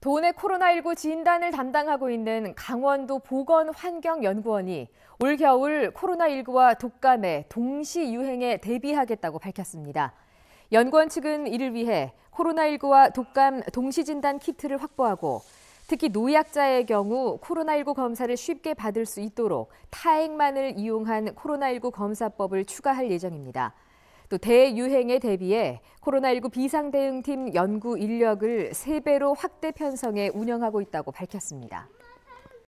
도내 코로나19 진단을 담당하고 있는 강원도 보건환경연구원이 올겨울 코로나19와 독감의 동시 유행에 대비하겠다고 밝혔습니다. 연구원 측은 이를 위해 코로나19와 독감 동시 진단 키트를 확보하고 특히 노약자의 경우 코로나19 검사를 쉽게 받을 수 있도록 타액만을 이용한 코로나19 검사법을 추가할 예정입니다. 또 대유행에 대비해 코로나19 비상대응팀 연구 인력을 3배로 확대 편성해 운영하고 있다고 밝혔습니다.